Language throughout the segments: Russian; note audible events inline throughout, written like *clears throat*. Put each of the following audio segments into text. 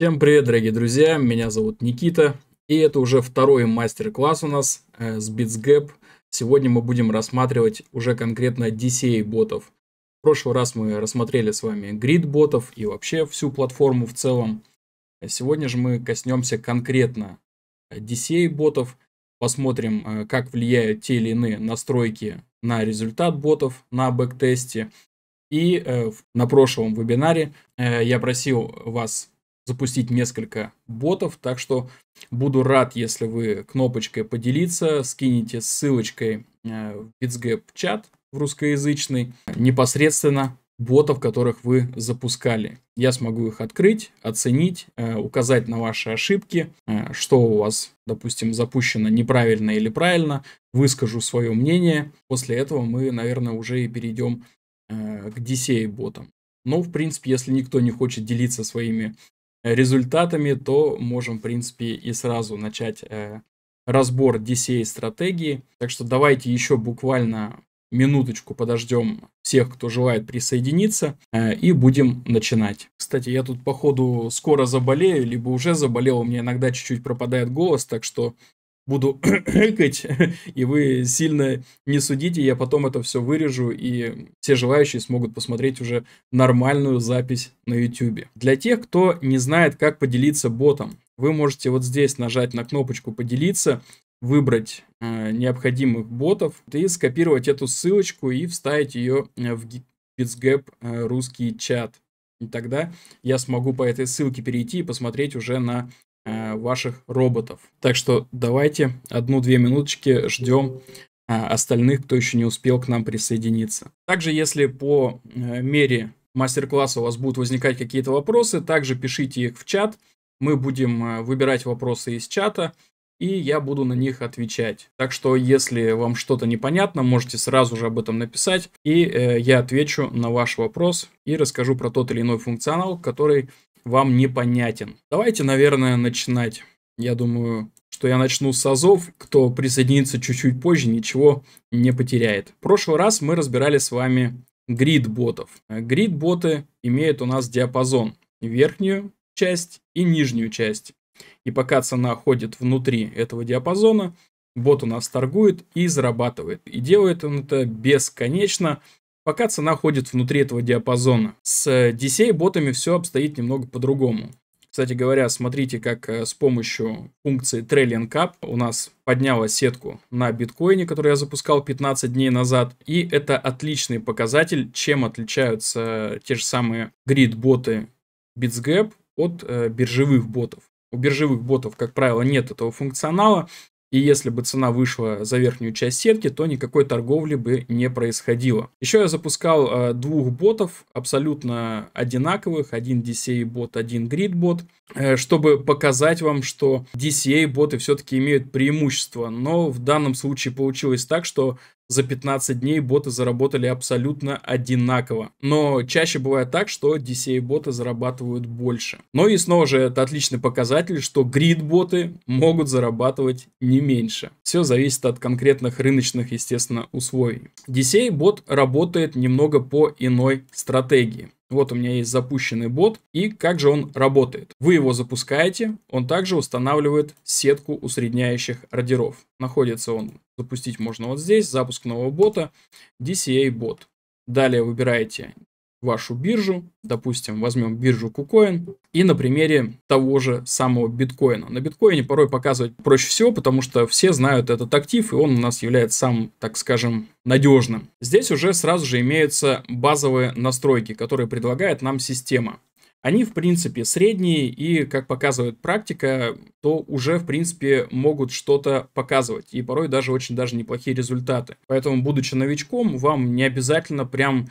Всем привет, дорогие друзья, меня зовут Никита, и это уже второй мастер-класс у нас э, с BitsGap. Сегодня мы будем рассматривать уже конкретно DCA-ботов. В прошлый раз мы рассмотрели с вами грид-ботов и вообще всю платформу в целом. Э, сегодня же мы коснемся конкретно DCA-ботов, посмотрим, э, как влияют те или иные настройки на результат ботов на бэк тесте. И э, на прошлом вебинаре э, я просил вас запустить несколько ботов, так что буду рад, если вы кнопочкой поделиться, скинете ссылочкой э, в Bitsgap чат в русскоязычный, непосредственно ботов, которых вы запускали. Я смогу их открыть, оценить, э, указать на ваши ошибки, э, что у вас, допустим, запущено неправильно или правильно, выскажу свое мнение. После этого мы, наверное, уже и перейдем к DCA-ботам. Но, ну, в принципе, если никто не хочет делиться своими результатами, то можем, в принципе, и сразу начать э, разбор DCA стратегии. Так что давайте еще буквально минуточку подождем всех, кто желает присоединиться, э, и будем начинать. Кстати, я тут походу скоро заболею, либо уже заболел, у меня иногда чуть-чуть пропадает голос, так что буду кыкать, *clears throat* и вы сильно не судите, я потом это все вырежу, и все желающие смогут посмотреть уже нормальную запись на YouTube. Для тех, кто не знает, как поделиться ботом, вы можете вот здесь нажать на кнопочку «Поделиться», выбрать э, необходимых ботов и скопировать эту ссылочку и вставить ее э, в Bitsgap э, русский чат. И тогда я смогу по этой ссылке перейти и посмотреть уже на Э, ваших роботов. Так что давайте одну-две минуточки ждем э, остальных, кто еще не успел к нам присоединиться. Также, если по э, мере мастер-класса у вас будут возникать какие-то вопросы, также пишите их в чат. Мы будем выбирать вопросы из чата, и я буду на них отвечать. Так что, если вам что-то непонятно, можете сразу же об этом написать, и я отвечу на ваш вопрос и расскажу про тот или иной функционал, который вам непонятен. Давайте, наверное, начинать. Я думаю, что я начну с АЗОВ. Кто присоединится чуть-чуть позже, ничего не потеряет. В прошлый раз мы разбирали с вами грид-ботов. Грид-боты имеют у нас диапазон. Верхнюю часть и нижнюю часть. И пока цена ходит внутри этого диапазона, бот у нас торгует и зарабатывает. И делает он это бесконечно пока цена ходит внутри этого диапазона. С э, DCA ботами все обстоит немного по-другому. Кстати говоря, смотрите, как э, с помощью функции Trailing Cap у нас подняла сетку на биткоине, который я запускал 15 дней назад. И это отличный показатель, чем отличаются э, те же самые грид-боты BitsGap от э, биржевых ботов. У биржевых ботов, как правило, нет этого функционала, и если бы цена вышла за верхнюю часть сетки, то никакой торговли бы не происходило. Еще я запускал э, двух ботов, абсолютно одинаковых. Один DCA бот, один Grid бот, э, чтобы показать вам, что DCA боты все-таки имеют преимущество. Но в данном случае получилось так, что за 15 дней боты заработали абсолютно одинаково. Но чаще бывает так, что DCA-боты зарабатывают больше. Но ну и снова же это отличный показатель, что грид-боты могут зарабатывать не меньше. Все зависит от конкретных рыночных, естественно, условий. DCA-бот работает немного по иной стратегии. Вот у меня есть запущенный бот. И как же он работает? Вы его запускаете, он также устанавливает сетку усредняющих радеров. Находится он, запустить можно вот здесь, запуск нового бота, DCA бот. Далее выбираете вашу биржу, допустим, возьмем биржу KuCoin и на примере того же самого биткоина. На биткоине порой показывать проще всего, потому что все знают этот актив, и он у нас является самым, так скажем, надежным. Здесь уже сразу же имеются базовые настройки, которые предлагает нам система. Они, в принципе, средние, и, как показывает практика, то уже, в принципе, могут что-то показывать. И порой даже очень даже неплохие результаты. Поэтому, будучи новичком, вам не обязательно прям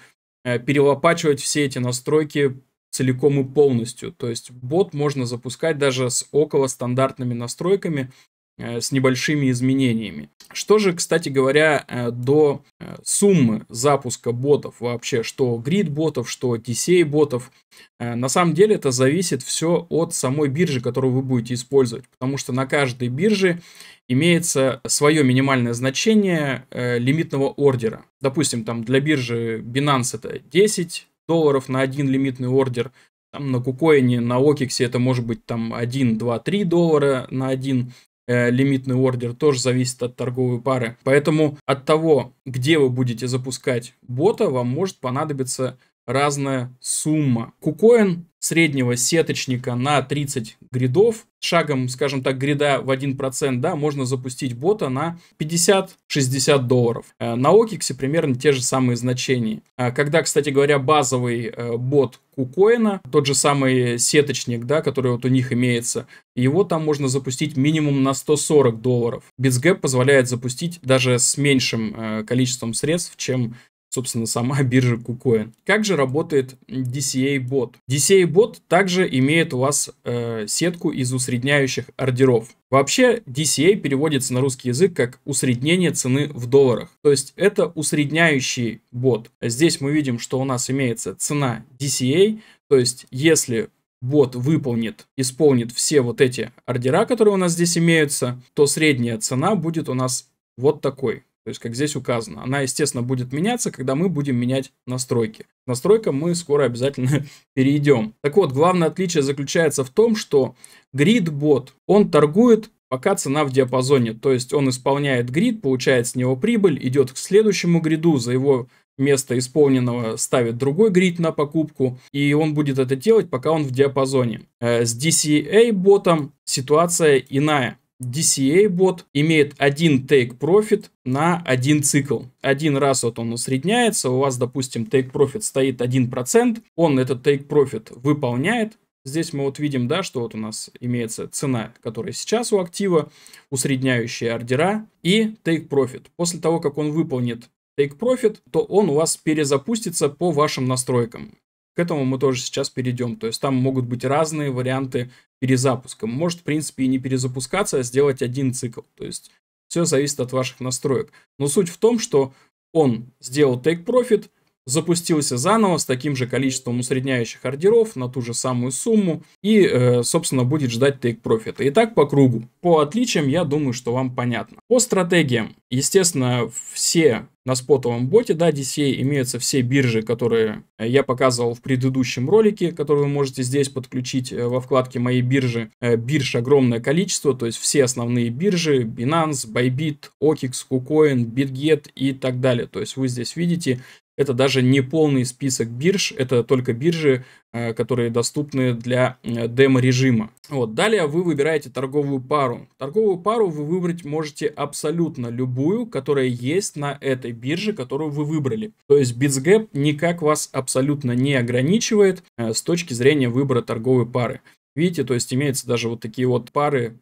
Э, перелопачивать все эти настройки целиком и полностью. То есть бот можно запускать даже с около стандартными настройками, Э, с небольшими изменениями. Что же, кстати говоря, э, до э, суммы запуска ботов вообще, что грид ботов, что TCA ботов, на самом деле это зависит все от самой биржи, которую вы будете использовать, потому что на каждой бирже имеется свое минимальное значение лимитного ордера. Допустим, там для биржи Binance это 10 долларов на один лимитный ордер, там на Кукоине, на Окиксе это может быть там 1, 2, 3 доллара на один Э, лимитный ордер, тоже зависит от торговой пары. Поэтому от того, где вы будете запускать бота, вам может понадобиться разная сумма. Кукоин среднего сеточника на 30 гридов, шагом, скажем так, грида в 1%, да, можно запустить бота на 50-60 долларов. Э, на Окиксе примерно те же самые значения. А когда, кстати говоря, базовый э, бот Кукоина, тот же самый сеточник, да, который вот у них имеется, его там можно запустить минимум на 140 долларов. BitsGap позволяет запустить даже с меньшим э, количеством средств, чем собственно, сама *laughs* биржа KuCoin. Как же работает DCA-бот? DCA-бот также имеет у вас э, сетку из усредняющих ордеров. Вообще, DCA переводится на русский язык как усреднение цены в долларах. То есть это усредняющий бот. Здесь мы видим, что у нас имеется цена DCA, то есть если бот выполнит, исполнит все вот эти ордера, которые у нас здесь имеются, то средняя цена будет у нас вот такой. То есть, как здесь указано, она, естественно, будет меняться, когда мы будем менять настройки. К настройкам мы скоро обязательно *laughs* перейдем. Так вот, главное отличие заключается в том, что GridBot, он торгует пока цена в диапазоне. То есть он исполняет грид, получает с него прибыль, идет к следующему гриду, за его место исполненного ставит другой грид на покупку, и он будет это делать, пока он в диапазоне. Э, с DCA-ботом ситуация иная. DCA-бот имеет один take profit на один цикл. Один раз вот он усредняется, у вас, допустим, take profit стоит 1%, он этот take profit выполняет, Здесь мы вот видим, да, что вот у нас имеется цена, которая сейчас у актива, усредняющие ордера и take profit. После того, как он выполнит take profit, то он у вас перезапустится по вашим настройкам. К этому мы тоже сейчас перейдем. То есть там могут быть разные варианты перезапуска. Может, в принципе, и не перезапускаться, а сделать один цикл. То есть все зависит от ваших настроек. Но суть в том, что он сделал take profit, запустился заново с таким же количеством усредняющих ордеров на ту же самую сумму и, э, собственно, будет ждать тейк профита. И так по кругу. По отличиям, я думаю, что вам понятно. По стратегиям, естественно, все на спотовом боте, да, DCA имеются все биржи, которые э, я показывал в предыдущем ролике, которые вы можете здесь подключить э, во вкладке «Мои биржи». Бирж огромное количество, то есть все основные биржи, Binance, Bybit, OKX, KuCoin, BitGet и так далее. То есть вы здесь видите это даже не полный список бирж, это только биржи, э, которые доступны для э, демо-режима. Вот. Далее вы выбираете торговую пару. Торговую пару вы выбрать можете абсолютно любую, которая есть на этой бирже, которую вы выбрали. То есть BitsGap никак вас абсолютно не ограничивает э, с точки зрения выбора торговой пары. Видите, то есть имеются даже вот такие вот пары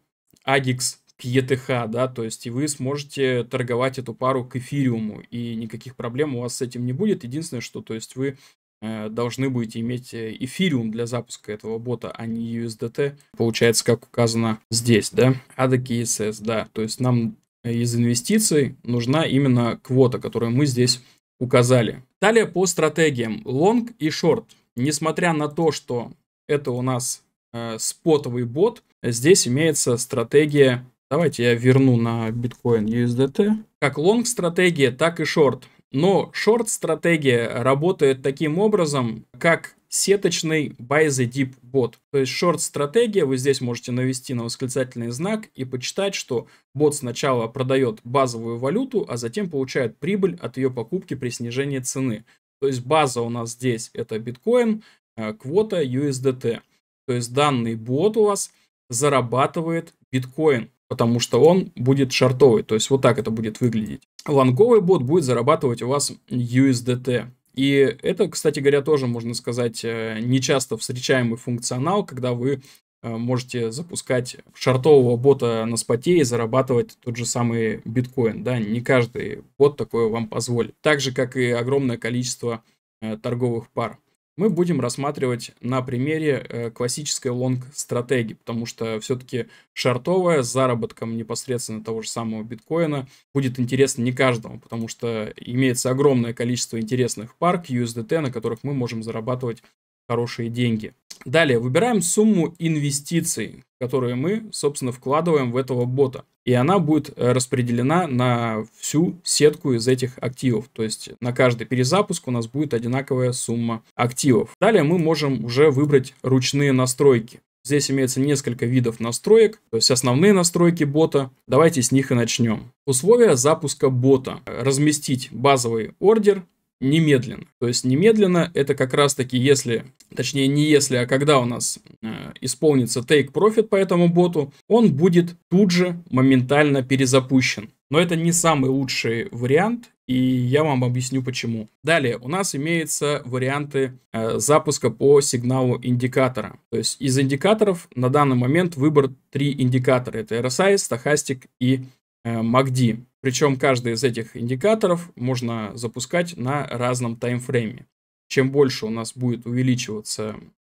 ADIX, к ETH, да, то есть и вы сможете торговать эту пару к эфириуму, и никаких проблем у вас с этим не будет. Единственное, что, то есть вы э, должны будете иметь э, эфириум для запуска этого бота, а не USDT. Получается, как указано здесь, да? ADA KSS, да. То есть нам из инвестиций нужна именно квота, которую мы здесь указали. Далее по стратегиям. Long и short. Несмотря на то, что это у нас э, спотовый бот, здесь имеется стратегия Давайте я верну на биткоин USDT. Как лонг-стратегия, так и шорт. Но шорт-стратегия работает таким образом, как сеточный buy the deep бот. То есть шорт-стратегия, вы здесь можете навести на восклицательный знак и почитать, что бот сначала продает базовую валюту, а затем получает прибыль от ее покупки при снижении цены. То есть база у нас здесь это биткоин, э, квота USDT. То есть данный бот у вас зарабатывает биткоин потому что он будет шартовый, то есть вот так это будет выглядеть. Лонговый бот будет зарабатывать у вас USDT. И это, кстати говоря, тоже, можно сказать, э, нечасто встречаемый функционал, когда вы э, можете запускать шартового бота на споте и зарабатывать тот же самый биткоин. Да, не каждый бот такое вам позволит. Так же, как и огромное количество э, торговых пар мы будем рассматривать на примере э, классической лонг-стратегии, потому что все-таки шартовая с заработком непосредственно того же самого биткоина будет интересна не каждому, потому что имеется огромное количество интересных пар USDT, на которых мы можем зарабатывать хорошие деньги. Далее выбираем сумму инвестиций, которые мы, собственно, вкладываем в этого бота. И она будет э, распределена на всю сетку из этих активов. То есть на каждый перезапуск у нас будет одинаковая сумма активов. Далее мы можем уже выбрать ручные настройки. Здесь имеется несколько видов настроек, то есть основные настройки бота. Давайте с них и начнем. Условия запуска бота. Разместить базовый ордер немедленно. То есть немедленно это как раз таки если, точнее не если, а когда у нас э, исполнится take profit по этому боту, он будет тут же моментально перезапущен. Но это не самый лучший вариант, и я вам объясню почему. Далее у нас имеются варианты э, запуска по сигналу индикатора. То есть из индикаторов на данный момент выбор три индикатора. Это RSI, Stochastic и э, MACD. Причем каждый из этих индикаторов можно запускать на разном таймфрейме. Чем больше у нас будет увеличиваться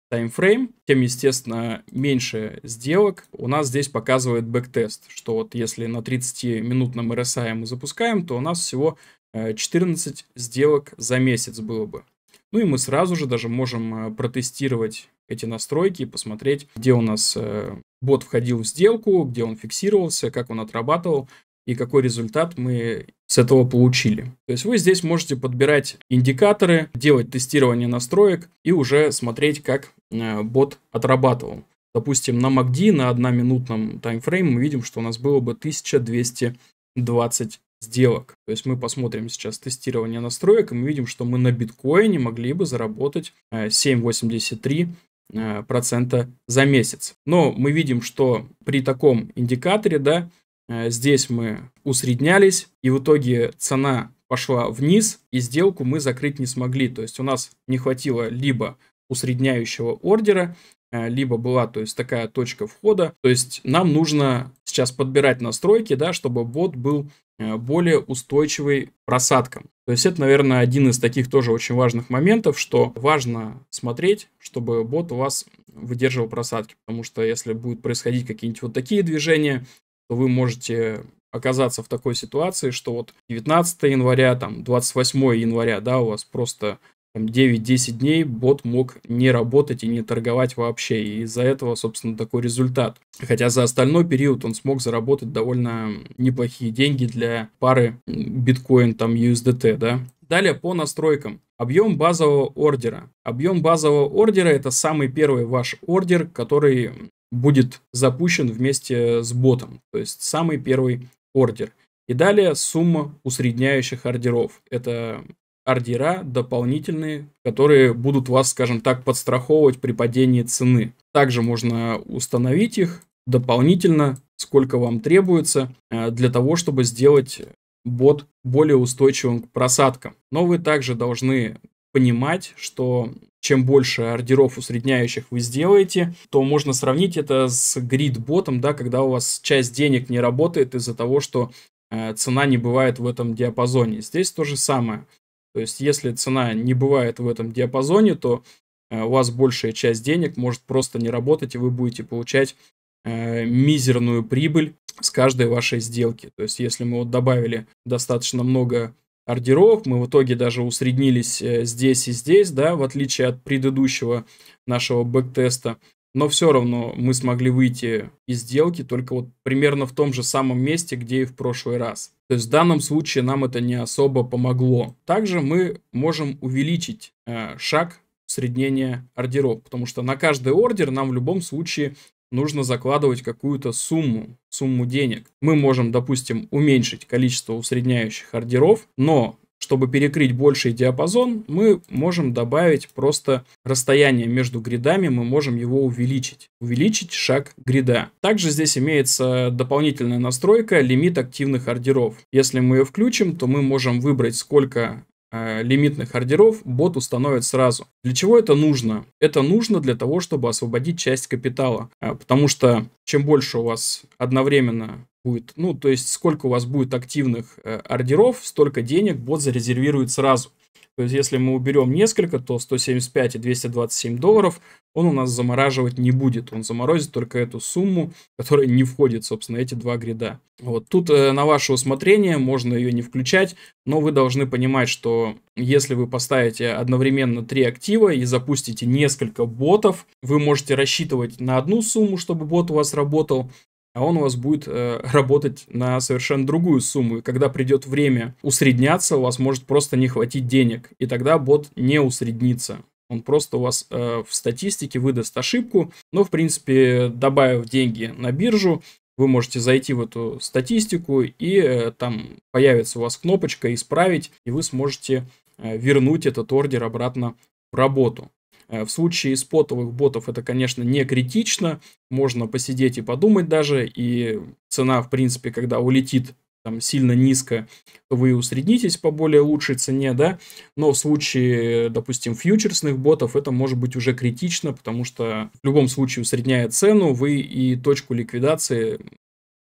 таймфрейм, тем, естественно, меньше сделок. У нас здесь показывает бэктест, что вот если на 30-минутном RSI мы запускаем, то у нас всего 14 э, сделок за месяц было бы. Ну и мы сразу же даже можем э, протестировать эти настройки и посмотреть, где у нас э, бот входил в сделку, где он фиксировался, как он отрабатывал и какой результат мы с этого получили. То есть вы здесь можете подбирать индикаторы, делать тестирование настроек и уже смотреть, как э, бот отрабатывал. Допустим, на MACD на 1-минутном таймфрейме мы видим, что у нас было бы 1220 сделок. То есть мы посмотрим сейчас тестирование настроек, и мы видим, что мы на биткоине могли бы заработать 7,83 э, э, процента за месяц. Но мы видим, что при таком индикаторе, да, Э, здесь мы усреднялись, и в итоге цена пошла вниз, и сделку мы закрыть не смогли. То есть у нас не хватило либо усредняющего ордера, э, либо была, то есть, такая точка входа. То есть нам нужно сейчас подбирать настройки, да, чтобы бот был э, более устойчивый просадкам. То есть это, наверное, один из таких тоже очень важных моментов, что важно смотреть, чтобы бот у вас выдерживал просадки, потому что если будут происходить какие-нибудь вот такие движения, то вы можете оказаться в такой ситуации, что вот 19 января, там 28 января, да, у вас просто там 9-10 дней бот мог не работать и не торговать вообще. И из-за этого, собственно, такой результат. Хотя за остальной период он смог заработать довольно неплохие деньги для пары биткоин, там, USDT, да. Далее по настройкам. Объем базового ордера. Объем базового ордера это самый первый ваш ордер, который будет запущен вместе с ботом, то есть самый первый ордер. И далее сумма усредняющих ордеров. Это ордера дополнительные, которые будут вас, скажем так, подстраховывать при падении цены. Также можно установить их дополнительно, сколько вам требуется, э, для того, чтобы сделать бот более устойчивым к просадкам. Но вы также должны понимать, что чем больше ордеров усредняющих вы сделаете, то можно сравнить это с грид-ботом, да, когда у вас часть денег не работает из-за того, что э, цена не бывает в этом диапазоне. Здесь то же самое. То есть, если цена не бывает в этом диапазоне, то э, у вас большая часть денег может просто не работать, и вы будете получать э, мизерную прибыль с каждой вашей сделки. То есть, если мы вот добавили достаточно много ордеров. Мы в итоге даже усреднились э, здесь и здесь, да, в отличие от предыдущего нашего бэк теста Но все равно мы смогли выйти из сделки только вот примерно в том же самом месте, где и в прошлый раз. То есть в данном случае нам это не особо помогло. Также мы можем увеличить э, шаг среднения ордеров, потому что на каждый ордер нам в любом случае нужно закладывать какую-то сумму, сумму денег. Мы можем, допустим, уменьшить количество усредняющих ордеров, но чтобы перекрыть больший диапазон, мы можем добавить просто расстояние между гридами, мы можем его увеличить. Увеличить шаг грида. Также здесь имеется дополнительная настройка лимит активных ордеров. Если мы ее включим, то мы можем выбрать, сколько Э, лимитных ордеров бот установит сразу. Для чего это нужно? Это нужно для того, чтобы освободить часть капитала, э, потому что чем больше у вас одновременно будет, ну, то есть сколько у вас будет активных э, ордеров, столько денег бот зарезервирует сразу. То есть, если мы уберем несколько, то 175 и 227 долларов он у нас замораживать не будет. Он заморозит только эту сумму, которая не входит, собственно, эти два грида. Вот тут э, на ваше усмотрение, можно ее не включать, но вы должны понимать, что если вы поставите одновременно три актива и запустите несколько ботов, вы можете рассчитывать на одну сумму, чтобы бот у вас работал, а он у вас будет э, работать на совершенно другую сумму. И когда придет время усредняться, у вас может просто не хватить денег, и тогда бот не усреднится. Он просто у вас э, в статистике выдаст ошибку, но, в принципе, добавив деньги на биржу, вы можете зайти в эту статистику, и э, там появится у вас кнопочка «Исправить», и вы сможете э, вернуть этот ордер обратно в работу. Э, в случае спотовых ботов это, конечно, не критично. Можно посидеть и подумать даже. И цена, в принципе, когда улетит там сильно низко, то вы усреднитесь по более лучшей цене, да, но в случае, допустим, фьючерсных ботов это может быть уже критично, потому что в любом случае усредняя цену, вы и точку ликвидации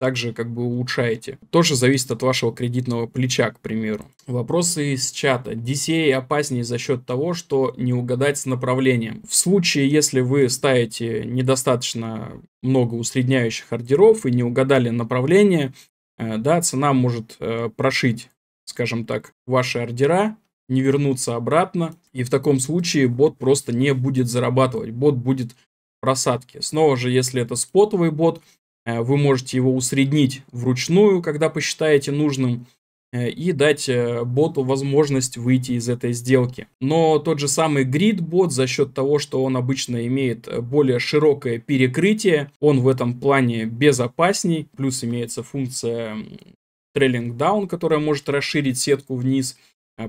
также как бы улучшаете. Тоже зависит от вашего кредитного плеча, к примеру. Вопросы из чата. DCA опаснее за счет того, что не угадать с направлением. В случае, если вы ставите недостаточно много усредняющих ордеров и не угадали направление, э, да, цена может э, прошить, скажем так, ваши ордера, не вернуться обратно, и в таком случае бот просто не будет зарабатывать, бот будет просадки. Снова же, если это спотовый бот, Э, вы можете его усреднить вручную, когда посчитаете нужным, э, и дать э, боту возможность выйти из этой сделки. Но тот же самый грид бот за счет того, что он обычно имеет более широкое перекрытие, он в этом плане безопасней, плюс имеется функция трейлинг даун, которая может расширить сетку вниз,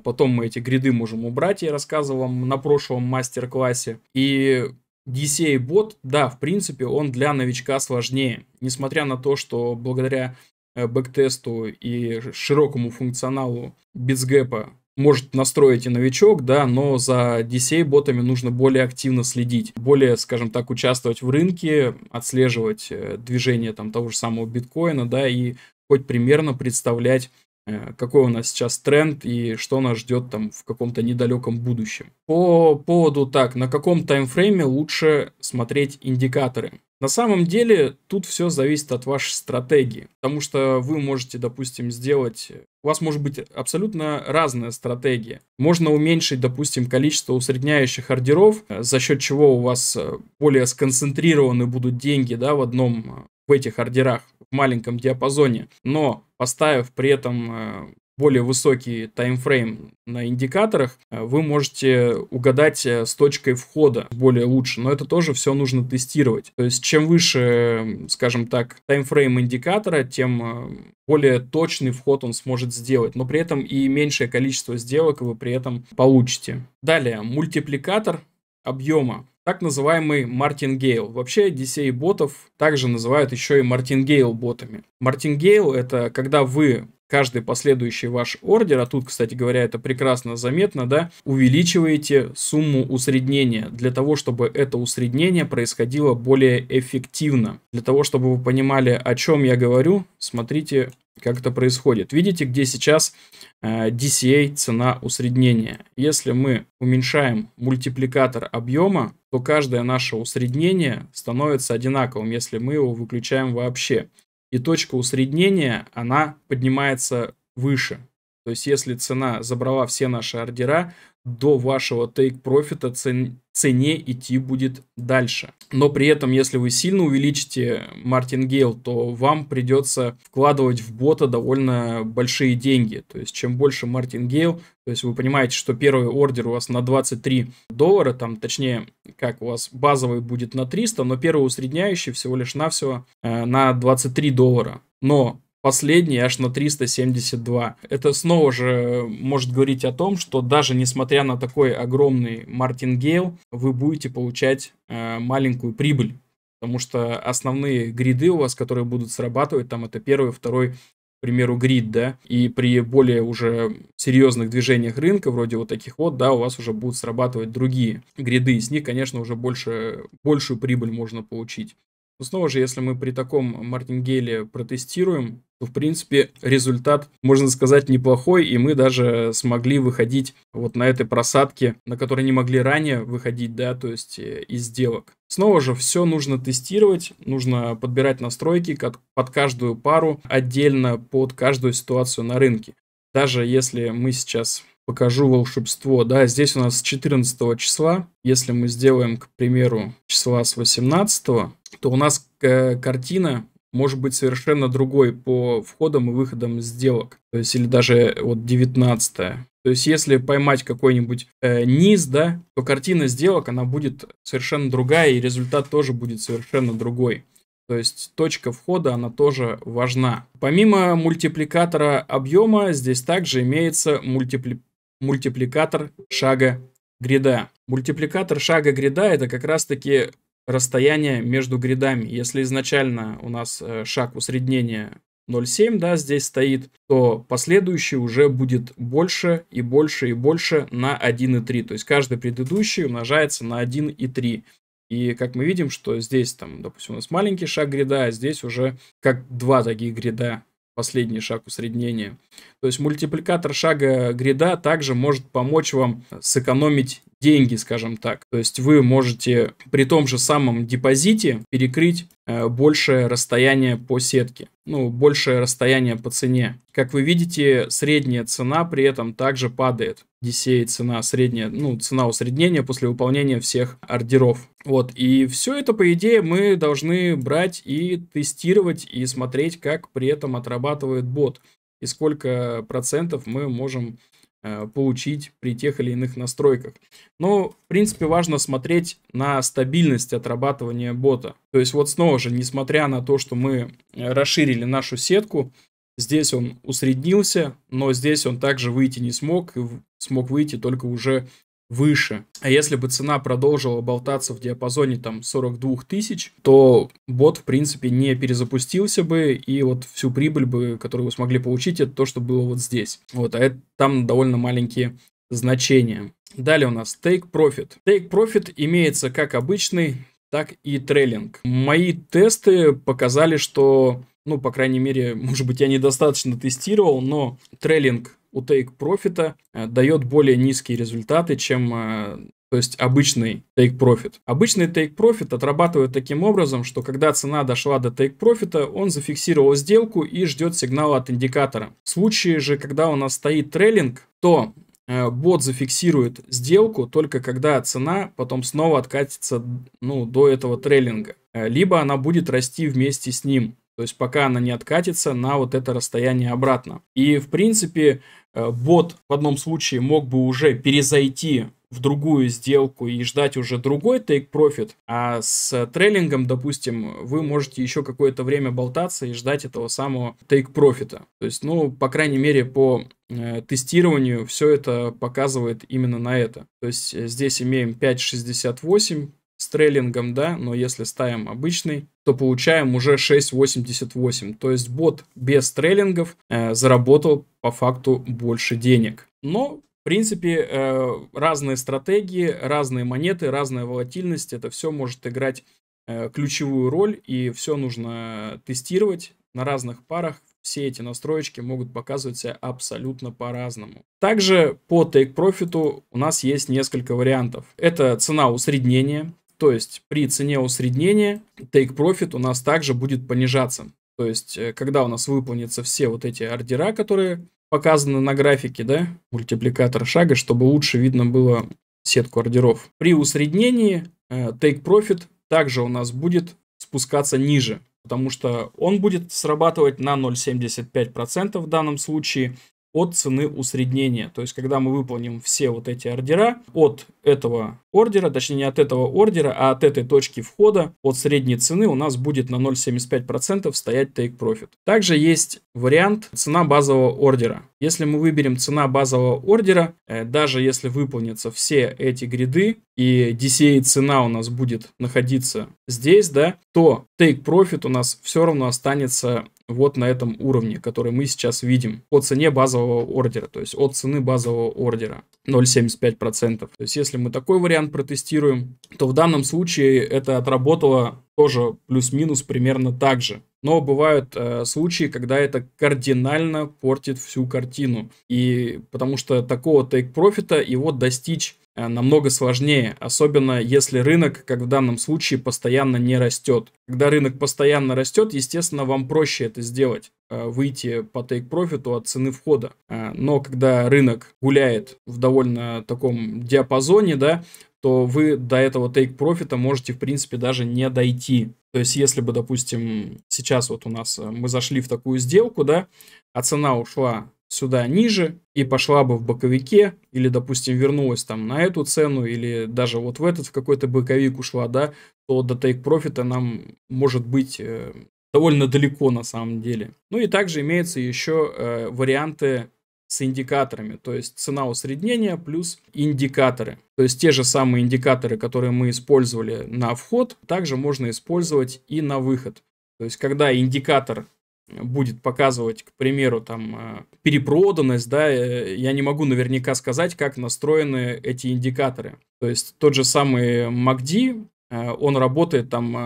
Потом мы эти гриды можем убрать, я рассказывал вам на прошлом мастер-классе. И DCA бот, да, в принципе, он для новичка сложнее. Несмотря на то, что благодаря э, бэктесту и широкому функционалу битсгэпа может настроить и новичок, да, но за DCA-ботами нужно более активно следить, более, скажем так, участвовать в рынке, отслеживать э, движение там того же самого биткоина, да, и хоть примерно представлять, Э, какой у нас сейчас тренд и что нас ждет там в каком-то недалеком будущем. По поводу так, на каком таймфрейме лучше смотреть индикаторы. На самом деле тут все зависит от вашей стратегии, потому что вы можете, допустим, сделать... У вас может быть абсолютно разная стратегия. Можно уменьшить, допустим, количество усредняющих ордеров, э, за счет чего у вас э, более сконцентрированы будут деньги да, в одном в этих ордерах в маленьком диапазоне, но поставив при этом э, более высокий таймфрейм на индикаторах, э, вы можете угадать э, с точкой входа более лучше, но это тоже все нужно тестировать. То есть чем выше, скажем так, таймфрейм индикатора, тем более точный вход он сможет сделать, но при этом и меньшее количество сделок вы при этом получите. Далее, мультипликатор объема так называемый мартингейл. Вообще DCA-ботов также называют еще и мартингейл-ботами. Мартингейл — это когда вы каждый последующий ваш ордер, а тут, кстати говоря, это прекрасно заметно, да, увеличиваете сумму усреднения для того, чтобы это усреднение происходило более эффективно. Для того, чтобы вы понимали, о чем я говорю, смотрите как это происходит. Видите, где сейчас э, DCA цена усреднения. Если мы уменьшаем мультипликатор объема, то каждое наше усреднение становится одинаковым, если мы его выключаем вообще. И точка усреднения, она поднимается выше. То есть, если цена забрала все наши ордера, до вашего take профита цен, цене идти будет дальше. Но при этом, если вы сильно увеличите мартингейл, то вам придется вкладывать в бота довольно большие деньги. То есть, чем больше мартингейл, то есть вы понимаете, что первый ордер у вас на 23 доллара, там, точнее, как у вас базовый будет на 300, но первый усредняющий всего лишь навсего э, на 23 доллара. Но последний аж на 372. Это снова же может говорить о том, что даже несмотря на такой огромный мартингейл, вы будете получать э, маленькую прибыль. Потому что основные гриды у вас, которые будут срабатывать, там это первый, второй к примеру, грид, да, и при более уже серьезных движениях рынка, вроде вот таких вот, да, у вас уже будут срабатывать другие гриды, и с них, конечно, уже больше, большую прибыль можно получить. Но снова же, если мы при таком мартингеле протестируем, то, в принципе, результат, можно сказать, неплохой, и мы даже смогли выходить вот на этой просадке, на которой не могли ранее выходить, да, то есть э, из сделок. Снова же, все нужно тестировать, нужно подбирать настройки под каждую пару, отдельно под каждую ситуацию на рынке. Даже если мы сейчас покажу волшебство, да, здесь у нас 14 числа, если мы сделаем, к примеру, числа с 18, то у нас э, картина может быть совершенно другой по входам и выходам сделок, то есть или даже вот 19 То есть, если поймать какой-нибудь э, низ, да, то картина сделок, она будет совершенно другая, и результат тоже будет совершенно другой. То есть точка входа, она тоже важна. Помимо мультипликатора объема, здесь также имеется мультипли мультипликатор шага гряда. Мультипликатор шага гряда это как раз-таки расстояние между грядами. Если изначально у нас э, шаг усреднения 0,7, да, здесь стоит, то последующий уже будет больше и больше и больше на 1,3. То есть каждый предыдущий умножается на 1,3. И как мы видим, что здесь там, допустим, у нас маленький шаг гряда, а здесь уже как два таких гряда последний шаг усреднения. То есть мультипликатор шага грида также может помочь вам сэкономить деньги, скажем так. То есть вы можете при том же самом депозите перекрыть э, большее расстояние по сетке, ну, большее расстояние по цене. Как вы видите, средняя цена при этом также падает. DCA цена средняя, ну, цена усреднения после выполнения всех ордеров. Вот, и все это, по идее, мы должны брать и тестировать, и смотреть, как при этом отрабатывает бот и сколько процентов мы можем Э, получить при тех или иных настройках. Но, в принципе, важно смотреть на стабильность отрабатывания бота. То есть вот снова же, несмотря на то, что мы э, расширили нашу сетку, здесь он усреднился, но здесь он также выйти не смог, и смог выйти только уже выше. А если бы цена продолжила болтаться в диапазоне там 42 тысяч, то бот, в принципе, не перезапустился бы, и вот всю прибыль бы, которую вы смогли получить, это то, что было вот здесь. Вот, а это, там довольно маленькие значения. Далее у нас Take Profit. Take Profit имеется как обычный, так и трейлинг. Мои тесты показали, что ну, по крайней мере, *laughs* может быть, я недостаточно тестировал, но трейлинг у Take Profit а, дает более низкие результаты, чем а, то есть обычный Take Profit. Обычный Take Profit отрабатывает таким образом, что когда цена дошла до Take Profit, он зафиксировал сделку и ждет сигнала от индикатора. В случае же, когда у нас стоит трейлинг, то э, бот зафиксирует сделку только когда цена потом снова откатится ну, до этого трейлинга. Либо она будет расти вместе с ним. То есть пока она не откатится на вот это расстояние обратно. И в принципе Э, бот в одном случае мог бы уже перезайти в другую сделку и ждать уже другой take profit, а с трейлингом, допустим, вы можете еще какое-то время болтаться и ждать этого самого take profit. То есть, ну, по крайней мере, по э, тестированию все это показывает именно на это. То есть э, здесь имеем 5.68, с трейлингом, да, но если ставим обычный, то получаем уже 6.88. То есть бот без трейлингов э, заработал по факту больше денег. Но, в принципе, э, разные стратегии, разные монеты, разная волатильность, это все может играть э, ключевую роль, и все нужно тестировать на разных парах, все эти настроечки могут показывать себя абсолютно по-разному. Также по Take Profit у нас есть несколько вариантов. Это цена усреднения, то есть при цене усреднения take profit у нас также будет понижаться. То есть э, когда у нас выполнятся все вот эти ордера, которые показаны на графике, да, мультипликатор шага, чтобы лучше видно было сетку ордеров. При усреднении э, take profit также у нас будет спускаться ниже, потому что он будет срабатывать на 0,75% в данном случае, от цены усреднения. То есть, когда мы выполним все вот эти ордера от этого ордера, точнее не от этого ордера, а от этой точки входа, от средней цены у нас будет на 0,75% стоять take profit. Также есть вариант цена базового ордера. Если мы выберем цена базового ордера, э, даже если выполнятся все эти гриды, и DCA цена у нас будет находиться здесь, да, то take profit у нас все равно останется вот на этом уровне, который мы сейчас видим по цене базового ордера, то есть от цены базового ордера 0,75%. То есть если мы такой вариант протестируем, то в данном случае это отработало тоже плюс-минус примерно так же. Но бывают э, случаи, когда это кардинально портит всю картину. И потому что такого тейк-профита его достичь Э, намного сложнее, особенно если рынок, как в данном случае, постоянно не растет. Когда рынок постоянно растет, естественно, вам проще это сделать, э, выйти по take profit от цены входа. Э, но когда рынок гуляет в довольно таком диапазоне, да, то вы до этого take профита можете, в принципе, даже не дойти. То есть, если бы, допустим, сейчас вот у нас мы зашли в такую сделку, да, а цена ушла сюда ниже и пошла бы в боковике, или, допустим, вернулась там на эту цену, или даже вот в этот в какой-то боковик ушла, да, то до тейк-профита нам может быть э, довольно далеко на самом деле. Ну и также имеются еще э, варианты с индикаторами, то есть цена усреднения плюс индикаторы. То есть те же самые индикаторы, которые мы использовали на вход, также можно использовать и на выход. То есть когда индикатор будет показывать, к примеру, там э, перепроданность, да, э, я не могу наверняка сказать, как настроены эти индикаторы. То есть тот же самый MACD, э, он работает там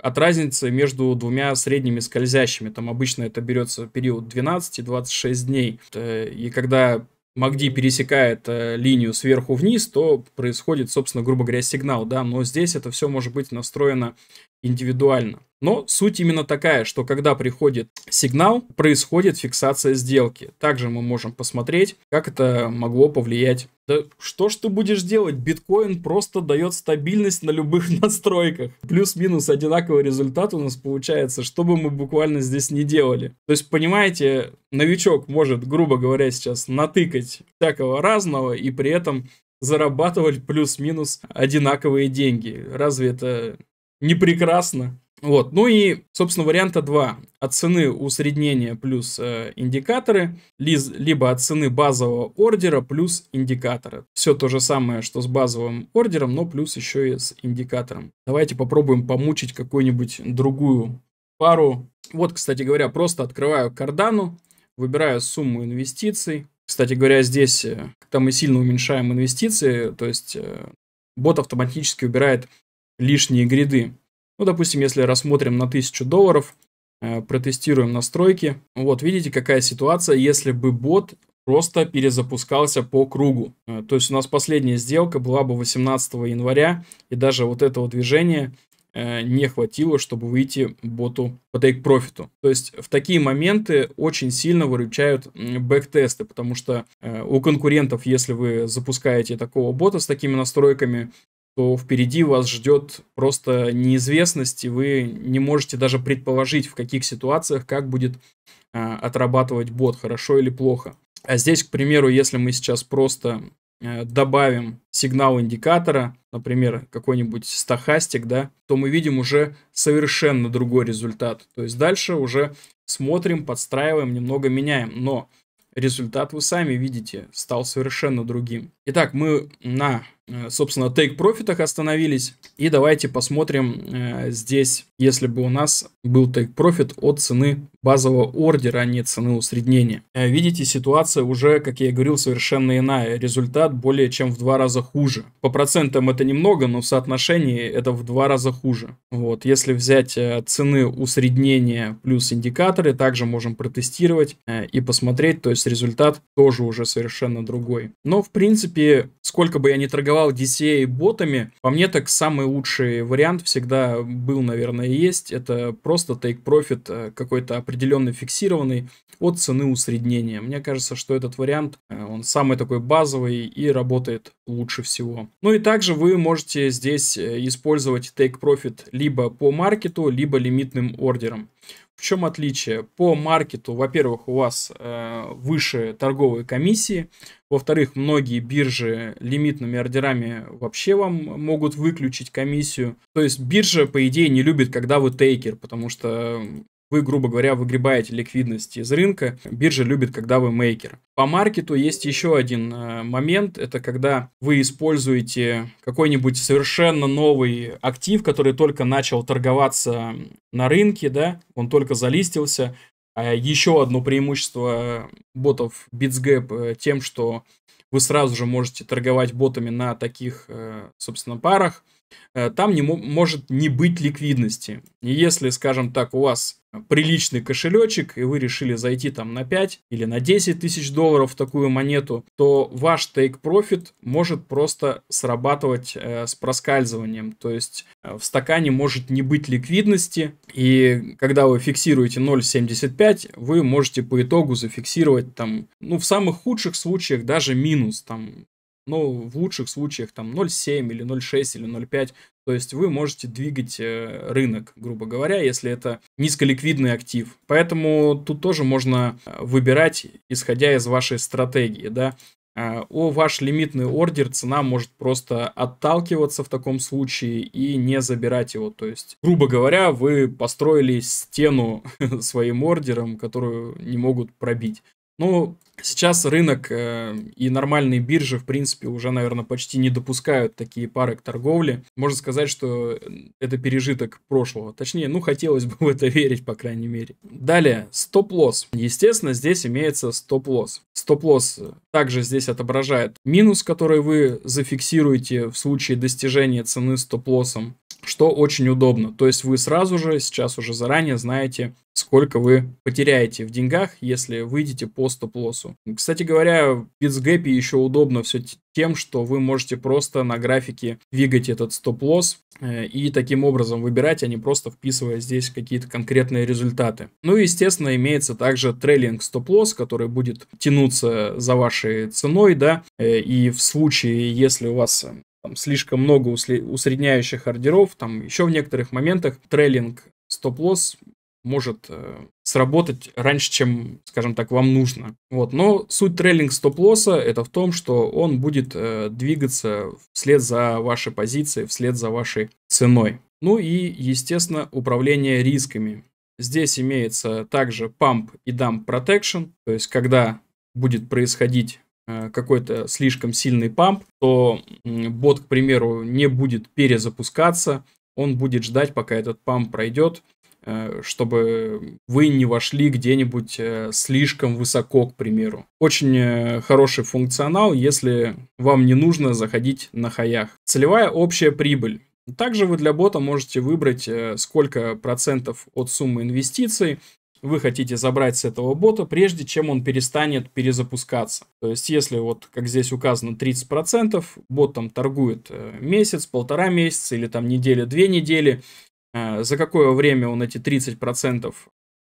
от разницы между двумя средними скользящими. Там обычно это берется период 12 и 26 дней. И когда MACD пересекает линию сверху вниз, то происходит, собственно, грубо говоря, сигнал, да, но здесь это все может быть настроено индивидуально. Но суть именно такая, что когда приходит сигнал, происходит фиксация сделки. Также мы можем посмотреть, как это могло повлиять. Да что ж ты будешь делать? Биткоин просто дает стабильность на любых *laughs* настройках. Плюс-минус одинаковый результат у нас получается, что бы мы буквально здесь не делали. То есть, понимаете, новичок может, грубо говоря, сейчас натыкать всякого разного и при этом зарабатывать плюс-минус одинаковые деньги. Разве это не прекрасно? Вот, ну и, собственно, варианта два: От цены усреднения плюс э, индикаторы, лиз, либо от цены базового ордера плюс индикаторы. Все то же самое, что с базовым ордером, но плюс еще и с индикатором. Давайте попробуем помучить какую-нибудь другую пару. Вот, кстати говоря, просто открываю кардану, выбираю сумму инвестиций. Кстати говоря, здесь, когда э, мы сильно уменьшаем инвестиции, то есть э, бот автоматически убирает лишние гриды. Ну, допустим, если рассмотрим на 1000 долларов, э, протестируем настройки. Вот, видите, какая ситуация, если бы бот просто перезапускался по кругу. Э, то есть у нас последняя сделка была бы 18 января, и даже вот этого движения э, не хватило, чтобы выйти боту по take профиту То есть в такие моменты очень сильно выручают тесты, потому что у конкурентов, если вы запускаете такого бота с такими настройками, то впереди вас ждет просто неизвестность, и вы не можете даже предположить, в каких ситуациях, как будет а, отрабатывать бот, хорошо или плохо. А здесь, к примеру, если мы сейчас просто э, добавим сигнал индикатора, например, какой-нибудь стахастик, да, то мы видим уже совершенно другой результат. То есть дальше уже смотрим, подстраиваем, немного меняем, но результат вы сами видите, стал совершенно другим. Итак, мы на, э, собственно, take профитах остановились. И давайте посмотрим э, здесь, если бы у нас был take профит от цены базового ордера, а не цены усреднения. Э, видите, ситуация уже, как я и говорил, совершенно иная. Результат более чем в два раза хуже. По процентам это немного, но в соотношении это в два раза хуже. Вот, если взять э, цены усреднения плюс индикаторы, также можем протестировать э, и посмотреть. То есть результат тоже уже совершенно другой. Но, в принципе, принципе, сколько бы я ни торговал DCA ботами, по мне так самый лучший вариант всегда был, наверное, и есть. Это просто take profit э, какой-то определенный фиксированный от цены усреднения. Мне кажется, что этот вариант, э, он самый такой базовый и работает лучше всего. Ну и также вы можете здесь э, использовать take profit либо по маркету, либо лимитным ордером. В чем отличие? По маркету, во-первых, у вас э, выше торговые комиссии, во-вторых, многие биржи лимитными ордерами вообще вам могут выключить комиссию. То есть биржа, по идее, не любит, когда вы тейкер, потому что вы, грубо говоря, выгребаете ликвидность из рынка. Биржа любит, когда вы мейкер. По маркету есть еще один э, момент. Это когда вы используете какой-нибудь совершенно новый актив, который только начал торговаться на рынке, да, он только залистился. А еще одно преимущество ботов BitsGap э, тем, что вы сразу же можете торговать ботами на таких, э, собственно, парах – Э, там не может не быть ликвидности. И если, скажем так, у вас приличный кошелечек, и вы решили зайти там на 5 или на 10 тысяч долларов в такую монету, то ваш take profit может просто срабатывать э, с проскальзыванием. То есть э, в стакане может не быть ликвидности, и когда вы фиксируете 0,75, вы можете по итогу зафиксировать там, ну в самых худших случаях даже минус там ну, в лучших случаях там 0,7 или 0,6 или 0,5. То есть вы можете двигать э, рынок, грубо говоря, если это низколиквидный актив. Поэтому тут тоже можно э, выбирать, исходя из вашей стратегии, да. Э, о ваш лимитный ордер цена может просто отталкиваться в таком случае и не забирать его. То есть, грубо говоря, вы построили стену *laughs* своим ордером, которую не могут пробить. Ну, сейчас рынок э, и нормальные биржи, в принципе, уже, наверное, почти не допускают такие пары к торговле. Можно сказать, что э, это пережиток прошлого. Точнее, ну, хотелось бы в это верить, по крайней мере. Далее, стоп-лосс. Естественно, здесь имеется стоп-лосс. Стоп-лосс также здесь отображает минус, который вы зафиксируете в случае достижения цены стоп-лоссом что очень удобно. То есть вы сразу же, сейчас уже заранее знаете, сколько вы потеряете в деньгах, если выйдете по стоп-лоссу. Кстати говоря, в BitsGap еще удобно все тем, что вы можете просто на графике двигать этот стоп-лосс э, и таким образом выбирать, а не просто вписывая здесь какие-то конкретные результаты. Ну и, естественно, имеется также трейлинг стоп-лосс, который будет тянуться за вашей ценой, да, э, и в случае, если у вас э, там слишком много усредняющих ордеров, там еще в некоторых моментах трейлинг стоп-лосс может э, сработать раньше, чем, скажем так, вам нужно. Вот. Но суть трейлинг стоп-лосса это в том, что он будет э, двигаться вслед за вашей позицией, вслед за вашей ценой. Ну и, естественно, управление рисками. Здесь имеется также pump и dump protection, то есть когда будет происходить Э, какой-то слишком сильный памп, то бот, к примеру, не будет перезапускаться, он будет ждать, пока этот памп пройдет, э, чтобы вы не вошли где-нибудь э, слишком высоко, к примеру. Очень хороший функционал, если вам не нужно заходить на хаях. Целевая общая прибыль. Также вы для бота можете выбрать, сколько процентов от суммы инвестиций – вы хотите забрать с этого бота, прежде чем он перестанет перезапускаться. То есть, если вот, как здесь указано, 30%, бот там торгует э, месяц, полтора месяца или там неделя, две недели, э, за какое время он эти 30%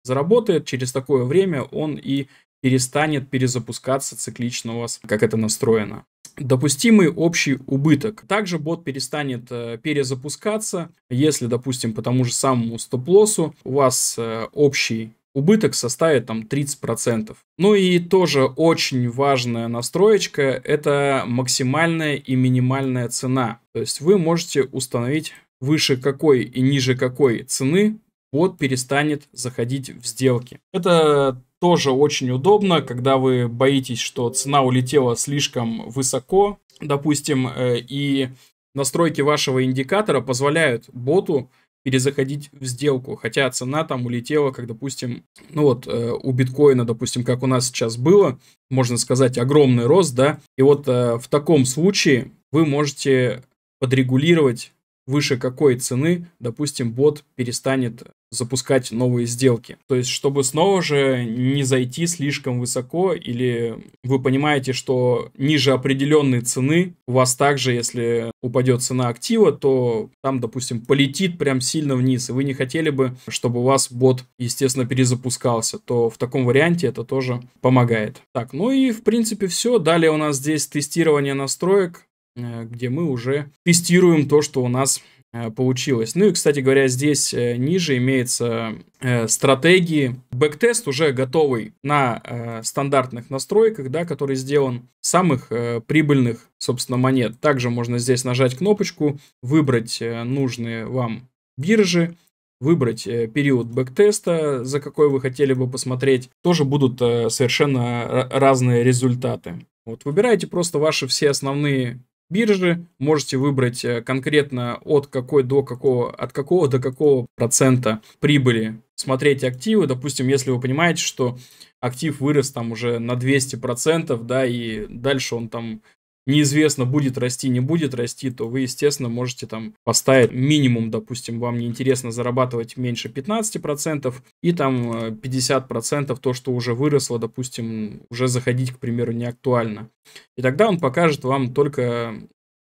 заработает, через такое время он и перестанет перезапускаться циклично у вас, как это настроено допустимый общий убыток. Также бот перестанет э, перезапускаться, если, допустим, по тому же самому стоп-лоссу у вас э, общий убыток составит там 30%. Ну и тоже очень важная настроечка – это максимальная и минимальная цена. То есть вы можете установить выше какой и ниже какой цены бот перестанет заходить в сделки. Это тоже очень удобно, когда вы боитесь, что цена улетела слишком высоко, допустим, э, и настройки вашего индикатора позволяют боту перезаходить в сделку, хотя цена там улетела, как, допустим, ну вот э, у биткоина, допустим, как у нас сейчас было, можно сказать, огромный рост, да, и вот э, в таком случае вы можете подрегулировать выше какой цены, допустим, бот перестанет запускать новые сделки. То есть, чтобы снова же не зайти слишком высоко, или вы понимаете, что ниже определенной цены у вас также, если упадет цена актива, то там, допустим, полетит прям сильно вниз, и вы не хотели бы, чтобы у вас бот, естественно, перезапускался, то в таком варианте это тоже помогает. Так, ну и в принципе все. Далее у нас здесь тестирование настроек, э, где мы уже тестируем то, что у нас Э, получилось. Ну и, кстати говоря, здесь э, ниже имеется э, стратегии. Бэктест уже готовый на стандартных настройках, да, который сделан самых прибыльных, собственно, монет. Также можно здесь нажать кнопочку, выбрать нужные вам биржи, выбрать период бэктеста, за какой вы хотели бы посмотреть. Тоже будут совершенно разные результаты. Вот выбираете просто ваши все основные биржи, можете выбрать э, конкретно от какой до какого, от какого до какого процента прибыли смотреть активы. Допустим, если вы понимаете, что актив вырос там уже на 200%, да, и дальше он там неизвестно, будет расти, не будет расти, то вы, естественно, можете там поставить минимум, допустим, вам неинтересно зарабатывать меньше 15%, и там 50% э, то, что уже выросло, допустим, уже заходить, к примеру, не актуально. И тогда он покажет вам только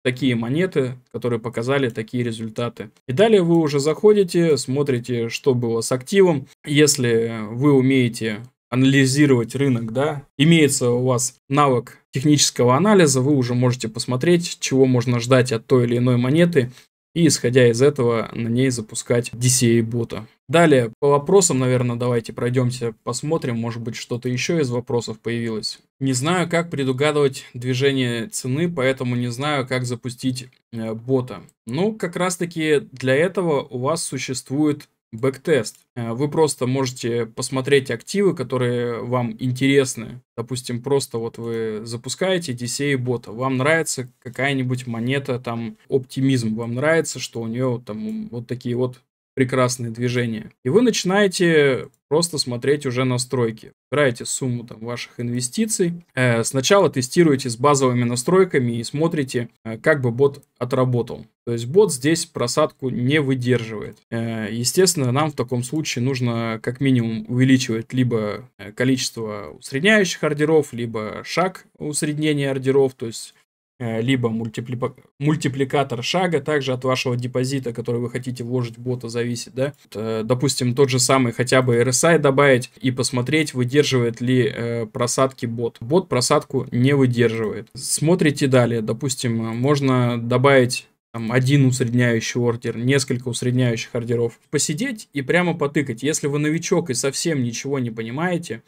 такие монеты, которые показали такие результаты. И далее вы уже заходите, смотрите, что было с активом. Если вы умеете анализировать рынок, да, имеется у вас навык технического анализа, вы уже можете посмотреть, чего можно ждать от той или иной монеты, и исходя из этого на ней запускать DCA-бота. Далее, по вопросам, наверное, давайте пройдемся, посмотрим, может быть, что-то еще из вопросов появилось. Не знаю, как предугадывать движение цены, поэтому не знаю, как запустить э, бота. Ну, как раз-таки для этого у вас существует бэктест. Э, вы просто можете посмотреть активы, которые вам интересны. Допустим, просто вот вы запускаете DCA бота, вам нравится какая-нибудь монета, там, оптимизм, вам нравится, что у нее там вот такие вот прекрасные движения. И вы начинаете просто смотреть уже настройки. Выбираете сумму там, ваших инвестиций. Э, сначала тестируете с базовыми настройками и смотрите, э, как бы бот отработал. То есть бот здесь просадку не выдерживает. Э, естественно, нам в таком случае нужно как минимум увеличивать либо количество усредняющих ордеров, либо шаг усреднения ордеров, то есть Э, либо мультиплипа... мультипликатор шага, также от вашего депозита, который вы хотите вложить в бота, зависит, да. Э, допустим, тот же самый хотя бы RSI добавить и посмотреть, выдерживает ли э, просадки бот. Бот просадку не выдерживает. Смотрите далее, допустим, можно добавить один усредняющий ордер, несколько усредняющих ордеров, посидеть и прямо потыкать. Если вы новичок и совсем ничего не понимаете,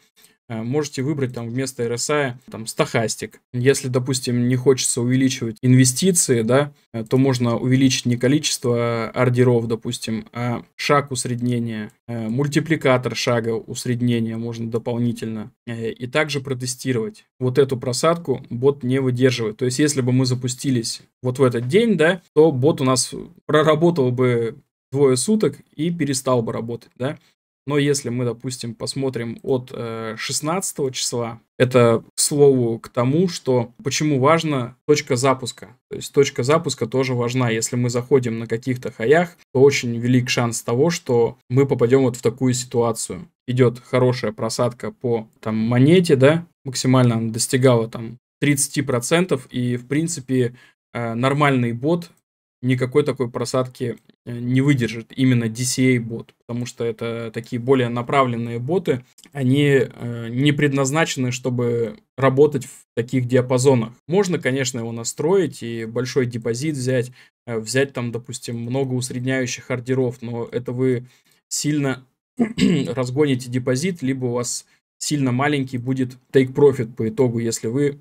Э, можете выбрать там вместо RSI там стахастик. Если, допустим, не хочется увеличивать инвестиции, да, э, то можно увеличить не количество а ордеров, допустим, а шаг усреднения, э, мультипликатор шага усреднения можно дополнительно. И также протестировать. Вот эту просадку бот не выдерживает. То есть, если бы мы запустились вот в этот день, да, то бот у нас проработал бы двое суток и перестал бы работать, да. Но если мы, допустим, посмотрим от 16 э, числа, это, к слову, к тому, что почему важна точка запуска. То есть точка запуска тоже важна. Если мы заходим на каких-то хаях, то очень велик шанс того, что мы попадем вот в такую ситуацию. Идет хорошая просадка по там, монете, да, максимально она достигала там 30%, и, в принципе, э, нормальный бот никакой такой просадки э, не выдержит именно DCA-бот, потому что это такие более направленные боты, они э, не предназначены, чтобы работать в таких диапазонах. Можно, конечно, его настроить и большой депозит взять, э, взять там, допустим, много усредняющих ордеров, но это вы сильно *clears throat* разгоните депозит, либо у вас сильно маленький будет take profit по итогу, если вы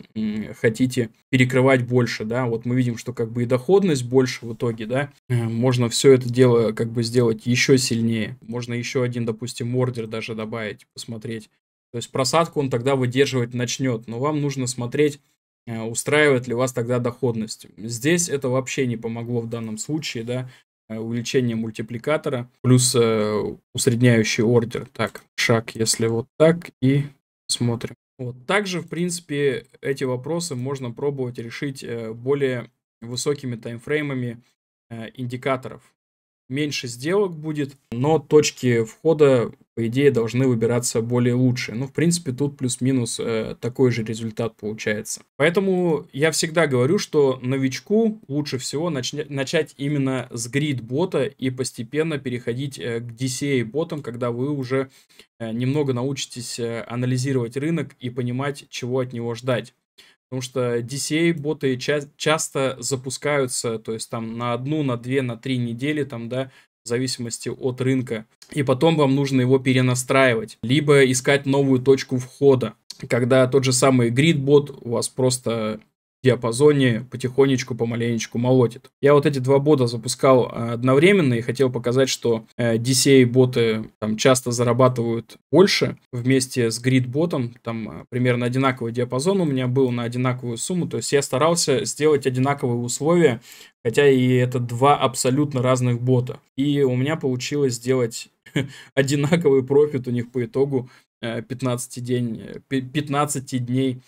хотите перекрывать больше, да, вот мы видим, что как бы и доходность больше в итоге, да, э, можно все это дело как бы сделать еще сильнее, можно еще один, допустим, ордер даже добавить, посмотреть, то есть просадку он тогда выдерживать начнет, но вам нужно смотреть, э, устраивает ли вас тогда доходность. Здесь это вообще не помогло в данном случае, да, Э, увеличение мультипликатора, плюс э, усредняющий ордер. Так, шаг, если вот так, и смотрим. Вот. Также, в принципе, эти вопросы можно пробовать решить э, более высокими таймфреймами э, индикаторов меньше сделок будет, но точки входа, по идее, должны выбираться более лучшие. Ну, в принципе, тут плюс-минус э, такой же результат получается. Поэтому я всегда говорю, что новичку лучше всего нач- начать именно с грид-бота и постепенно переходить э, к DCA-ботам, когда вы уже э, немного научитесь э, анализировать рынок и понимать, чего от него ждать. Потому что DCA-боты ча- часто запускаются, то есть там на одну, на две, на три недели, там, да, в зависимости от рынка. И потом вам нужно его перенастраивать, либо искать новую точку входа. Когда тот же самый грид-бот у вас просто диапазоне потихонечку, помаленечку молотит. Я вот эти два бота запускал а, одновременно и хотел показать, что э, DCA-боты там часто зарабатывают больше вместе с грид-ботом. Там а, примерно одинаковый диапазон у меня был на одинаковую сумму. То есть я старался сделать одинаковые условия, хотя и это два абсолютно разных бота. И у меня получилось сделать *laughs* одинаковый профит у них по итогу 15, э, день, 15 э, дней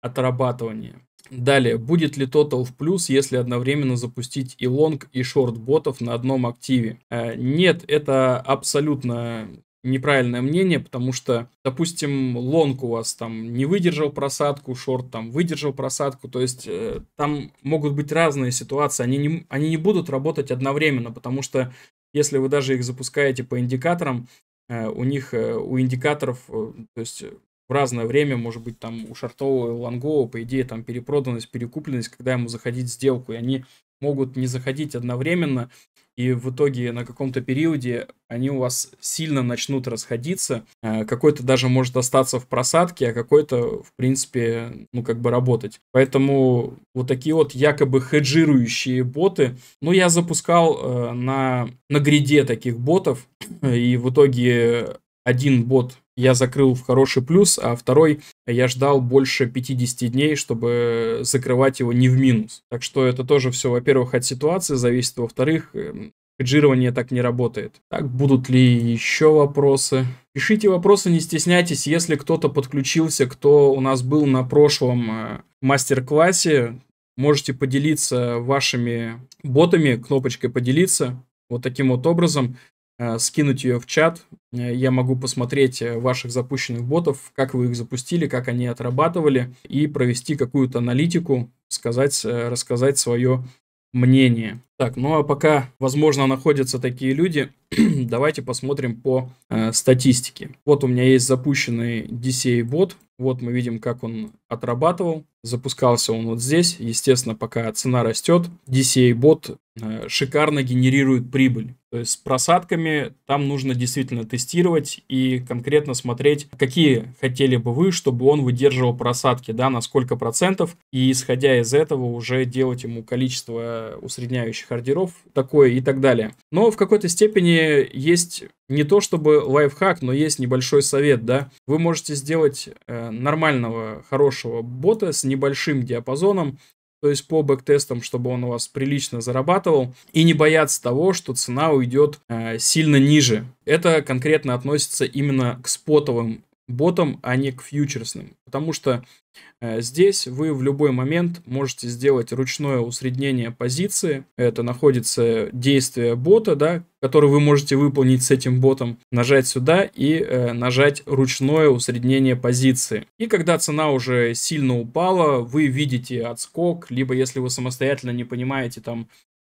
отрабатывания. Далее, будет ли Total в плюс, если одновременно запустить и лонг, и шорт ботов на одном активе? Э, нет, это абсолютно неправильное мнение, потому что, допустим, лонг у вас там не выдержал просадку, шорт там выдержал просадку, то есть э, там могут быть разные ситуации, они не, они не будут работать одновременно, потому что если вы даже их запускаете по индикаторам, э, у них, э, у индикаторов, э, то есть в разное время, может быть, там у Шартова и Лангова, по идее, там перепроданность, перекупленность, когда ему заходить в сделку, и они могут не заходить одновременно, и в итоге на каком-то периоде они у вас сильно начнут расходиться, э, какой-то даже может остаться в просадке, а какой-то, в принципе, ну, как бы работать. Поэтому вот такие вот якобы хеджирующие боты, ну, я запускал э, на, на гриде таких ботов, и в итоге один бот я закрыл в хороший плюс, а второй я ждал больше 50 дней, чтобы закрывать его не в минус. Так что это тоже все, во-первых, от ситуации зависит, во-вторых, эм, хеджирование так не работает. Так, будут ли еще вопросы? Пишите вопросы, не стесняйтесь, если кто-то подключился, кто у нас был на прошлом э, мастер-классе, можете поделиться вашими ботами, кнопочкой поделиться, вот таким вот образом. Э, скинуть ее в чат. Э, я могу посмотреть э, ваших запущенных ботов, как вы их запустили, как они отрабатывали, и провести какую-то аналитику, сказать, рассказать свое мнение. Так, ну а пока, возможно, находятся такие люди, *clears throat* давайте посмотрим по э, статистике. Вот у меня есть запущенный DCA-бот. Вот мы видим, как он отрабатывал. Запускался он вот здесь. Естественно, пока цена растет, DCA-бот э, шикарно генерирует прибыль. То есть с просадками там нужно действительно тестировать и конкретно смотреть, какие хотели бы вы, чтобы он выдерживал просадки, да, на сколько процентов, и исходя из этого уже делать ему количество усредняющих тысяч хардеров, такое и так далее. Но в какой-то степени есть не то чтобы лайфхак, но есть небольшой совет, да. Вы можете сделать э, нормального, хорошего бота с небольшим диапазоном, то есть по бэктестам, чтобы он у вас прилично зарабатывал, и не бояться того, что цена уйдет э, сильно ниже. Это конкретно относится именно к спотовым ботам, а не к фьючерсным. Потому что э, здесь вы в любой момент можете сделать ручное усреднение позиции. Это находится действие бота, да, которое вы можете выполнить с этим ботом. Нажать сюда и э, нажать ручное усреднение позиции. И когда цена уже сильно упала, вы видите отскок, либо если вы самостоятельно не понимаете, там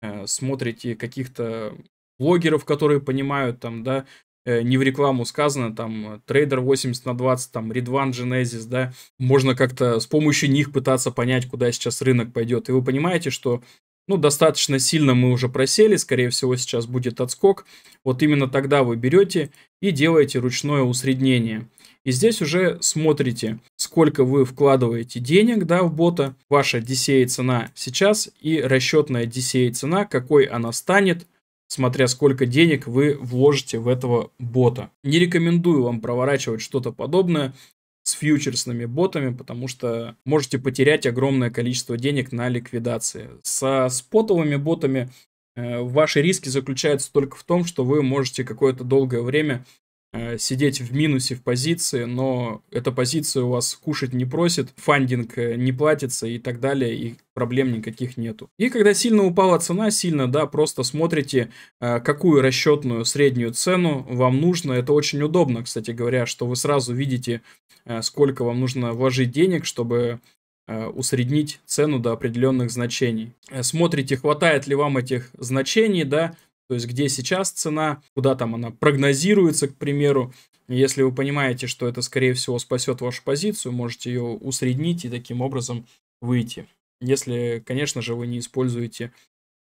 э, смотрите каких-то блогеров, которые понимают там, да, Э, не в рекламу сказано, там, э, трейдер 80 на 20, там, Редван, Genesis, да, можно как-то с помощью них пытаться понять, куда сейчас рынок пойдет. И вы понимаете, что ну, достаточно сильно мы уже просели, скорее всего, сейчас будет отскок. Вот именно тогда вы берете и делаете ручное усреднение. И здесь уже смотрите, сколько вы вкладываете денег да, в бота, ваша DCA цена сейчас и расчетная DCA цена, какой она станет смотря сколько денег вы вложите в этого бота. Не рекомендую вам проворачивать что-то подобное с фьючерсными ботами, потому что можете потерять огромное количество денег на ликвидации. Со спотовыми ботами э, ваши риски заключаются только в том, что вы можете какое-то долгое время Э, сидеть в минусе в позиции, но эта позиция у вас кушать не просит, фандинг э, не платится и так далее, и проблем никаких нету. И когда сильно упала цена, сильно, да, просто смотрите, э, какую расчетную среднюю цену вам нужно. Это очень удобно, кстати говоря, что вы сразу видите, сколько вам нужно вложить денег, чтобы усреднить цену до определенных значений. Смотрите, хватает ли вам этих значений, да, то есть где сейчас цена, куда там она прогнозируется, к примеру. Если вы понимаете, что это, скорее всего, спасет вашу позицию, можете ее усреднить и таким образом выйти. Если, конечно же, вы не используете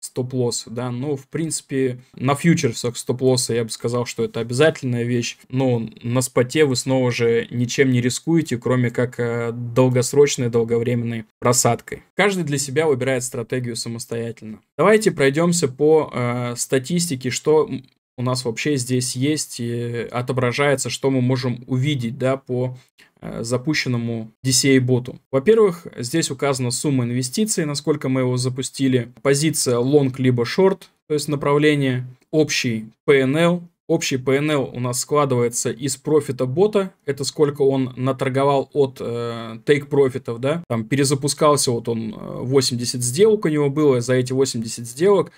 стоп-лосса, да, но, в принципе, на фьючерсах стоп-лосса я бы сказал, что это обязательная вещь, но на споте вы снова же ничем не рискуете, кроме как э, долгосрочной, долговременной просадкой. Каждый для себя выбирает стратегию самостоятельно. Давайте пройдемся по э, статистике, что у нас вообще здесь есть и отображается, что мы можем увидеть да, по э, запущенному DCA-боту. Во-первых, здесь указана сумма инвестиций, насколько мы его запустили, позиция long либо short, то есть направление, общий PNL, Общий PNL у нас складывается из профита бота, это сколько он наторговал от э, take профитов, да, там перезапускался вот он 80 э, сделок у него было, за эти 80 сделок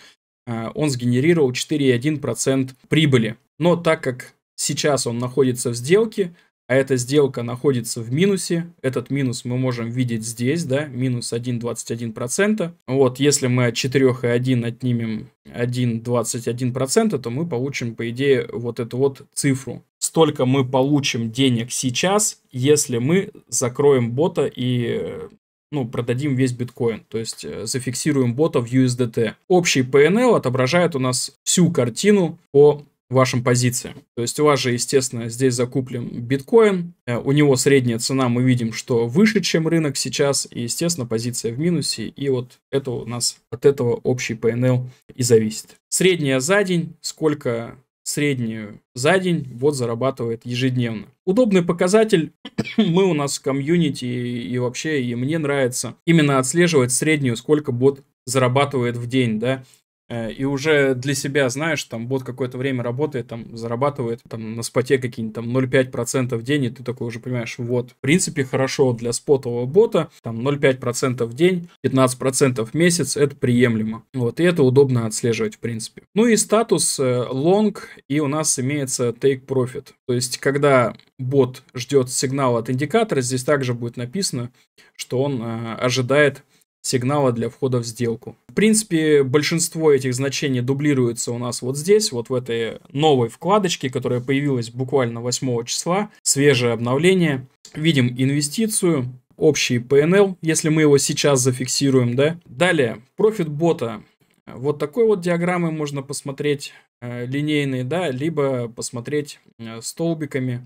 Э, он сгенерировал 4,1% прибыли. Но так как сейчас он находится в сделке, а эта сделка находится в минусе. Этот минус мы можем видеть здесь, да, минус 1,21%. Вот, если мы от 4,1 отнимем 1,21%, то мы получим, по идее, вот эту вот цифру. Столько мы получим денег сейчас, если мы закроем бота и э, ну, продадим весь биткоин, то есть э, зафиксируем бота в USDT. Общий PNL отображает у нас всю картину по вашим позициям. То есть у вас же, естественно, здесь закуплен биткоин, э, у него средняя цена, мы видим, что выше, чем рынок сейчас, и, естественно, позиция в минусе, и вот это у нас от этого общий PNL и зависит. Средняя за день, сколько среднюю за день вот зарабатывает ежедневно. Удобный показатель, *clears throat* мы у нас в комьюнити и, вообще, и мне нравится именно отслеживать среднюю, сколько бот зарабатывает в день, да. Э, и уже для себя знаешь, там бот какое-то время работает, там зарабатывает там на споте какие-нибудь там 0,5% в день, и ты такой уже понимаешь, вот, в принципе, хорошо для спотового бота, там 0,5% в день, 15% в месяц, это приемлемо. Вот, и это удобно отслеживать, в принципе. Ну и статус э, long, и у нас имеется take profit. То есть, когда бот ждет сигнал от индикатора, здесь также будет написано, что он э, ожидает сигнала для входа в сделку. В принципе, большинство этих значений дублируется у нас вот здесь, вот в этой новой вкладочке, которая появилась буквально 8 числа, свежее обновление. Видим инвестицию, общий PNL, если мы его сейчас зафиксируем, да. Далее, профит бота. Вот такой вот диаграммы можно посмотреть э, линейные, да, либо посмотреть э, столбиками